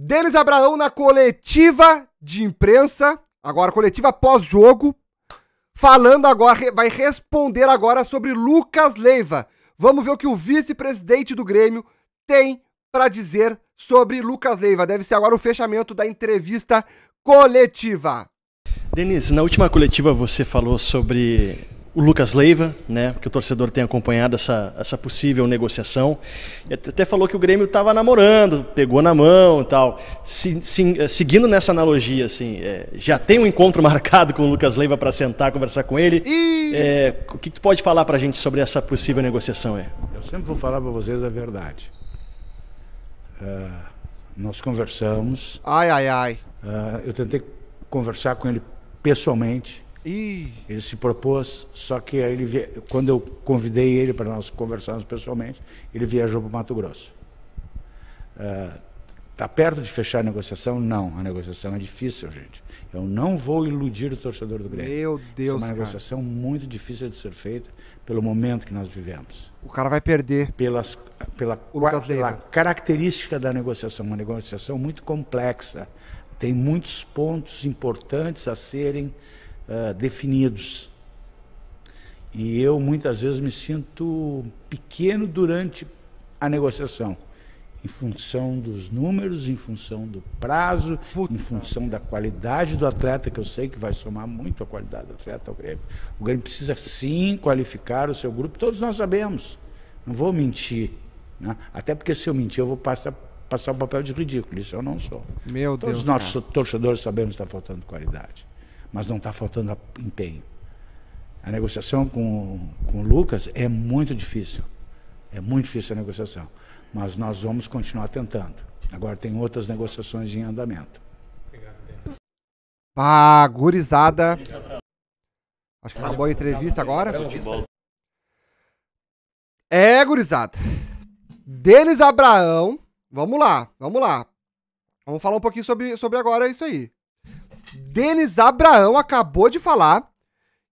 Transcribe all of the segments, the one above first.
Denis Abraão na coletiva de imprensa, agora coletiva pós-jogo, falando agora, vai responder agora sobre Lucas Leiva. Vamos ver o que o vice-presidente do Grêmio tem para dizer sobre Lucas Leiva. Deve ser agora o fechamento da entrevista coletiva. Denis, na última coletiva você falou sobre o Lucas Leiva, né, que o torcedor tem acompanhado essa, essa possível negociação. Até falou que o Grêmio estava namorando, pegou na mão e tal. Se, se, eh, seguindo nessa analogia, assim, é, já tem um encontro marcado com o Lucas Leiva para sentar, conversar com ele. E... Eh, é, o que tu pode falar para a gente sobre essa possível negociação? É? Eu sempre vou falar para vocês a verdade. Uh, nós conversamos. Ai, ai, ai. Uh, eu tentei conversar com ele pessoalmente ele se propôs, só que ele via... quando eu convidei ele para nós conversarmos pessoalmente, ele viajou para o Mato Grosso. Está ah, uh, perto de fechar a negociação? Não, a negociação é difícil, gente. Eu não vou iludir o torcedor do Grêmio. Meu Deus, Essa é uma cara. negociação muito difícil de ser feita pelo momento que nós vivemos. O cara vai perder. Pelas, pela, pela característica da negociação, uma negociação muito complexa. Tem muitos pontos importantes a serem eh, definidos. E eu muitas vezes me sinto pequeno durante a negociação, em função dos números, em função do prazo, Puta. em função da qualidade do atleta, que eu sei que vai somar muito a qualidade do atleta ao Grêmio. O Grêmio precisa sim qualificar o seu grupo, todos nós sabemos. Não vou mentir. Né? Até porque se eu mentir, eu vou passar passar o papel de ridículo. Isso eu não sou. Meu Todos Deus. Todos nós torcedores sabemos que está faltando qualidade mas não está faltando empenho. A negociação com, com o Lucas é muito difícil. É muito difícil a negociação. Mas nós vamos continuar tentando. Agora tem outras negociações em andamento. Ah, gurizada. Acho que acabou a entrevista agora. É, gurizada. Denis Abraão. Vamos lá, vamos lá. Vamos falar um pouquinho sobre, sobre agora isso aí. Denis Abraão acabou de falar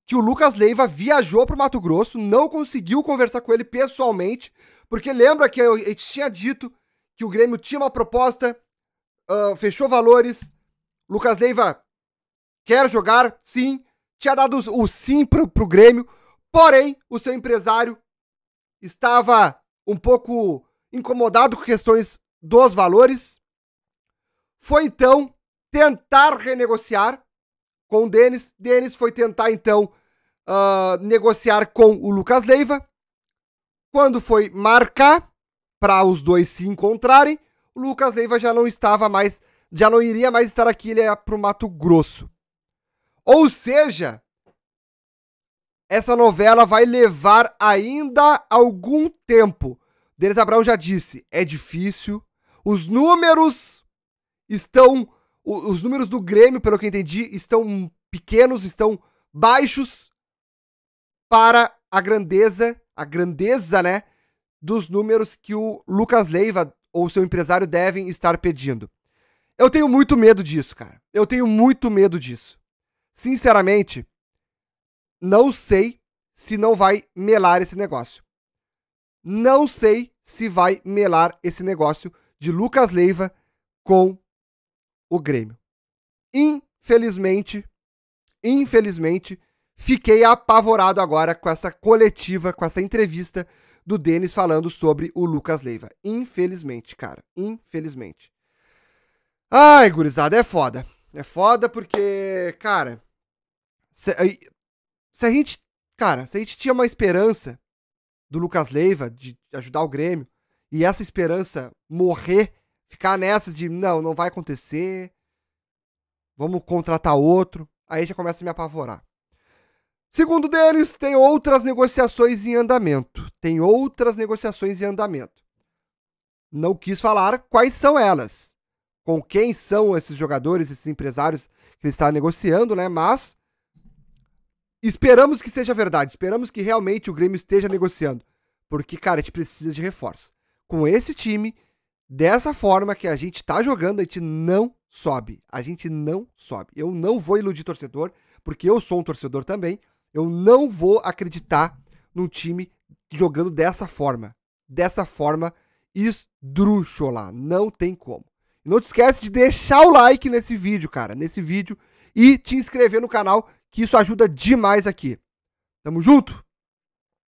que o Lucas Leiva viajou para o Mato Grosso, não conseguiu conversar com ele pessoalmente, porque lembra que eu, tinha dito que o Grêmio tinha uma proposta, uh, fechou valores, Lucas Leiva quer jogar, sim, tinha dado o sim para o Grêmio, porém o seu empresário estava um pouco incomodado com questões dos valores. Foi então tentar renegociar com o Denis. Denis foi tentar, então, uh, negociar com o Lucas Leiva. Quando foi marcar para os dois se encontrarem, o Lucas Leiva já não estava mais, já não iria mais estar aqui, ele ia para o Mato Grosso. Ou seja, essa novela vai levar ainda algum tempo. Denis Abraão já disse, é difícil, os números estão o, os números do Grêmio, pelo que eu entendi, estão pequenos, estão baixos para a grandeza, a grandeza, né, dos números que o Lucas Leiva ou seu empresário devem estar pedindo. Eu tenho muito medo disso, cara. Eu tenho muito medo disso. Sinceramente, não sei se não vai melar esse negócio. Não sei se vai melar esse negócio de Lucas Leiva com o Grêmio. Infelizmente, infelizmente, fiquei apavorado agora com essa coletiva, com essa entrevista do Denis falando sobre o Lucas Leiva. Infelizmente, cara. Infelizmente. Ai, gurizada, é foda. É foda porque, cara. Se, se, a gente. Cara, se a gente tinha uma esperança do Lucas Leiva de ajudar o Grêmio e essa esperança morrer ficar nessas de não, não vai acontecer, vamos contratar outro, aí já começa a me apavorar. Segundo deles, tem outras negociações em andamento. Tem outras negociações em andamento. Não quis falar quais são elas, com quem são esses jogadores, esses empresários que ele está negociando, né? Mas esperamos que seja verdade, esperamos que realmente o Grêmio esteja negociando, porque cara, a gente precisa de reforço. Com esse time, Dessa forma que a gente está jogando, a gente não sobe. A gente não sobe. Eu não vou iludir torcedor, porque eu sou um torcedor também. Eu não vou acreditar num time jogando dessa forma. Dessa forma esdrúxula. Não tem como. Não te esquece de deixar o like nesse vídeo, cara. Nesse vídeo. E te inscrever no canal, que isso ajuda demais aqui. Tamo junto!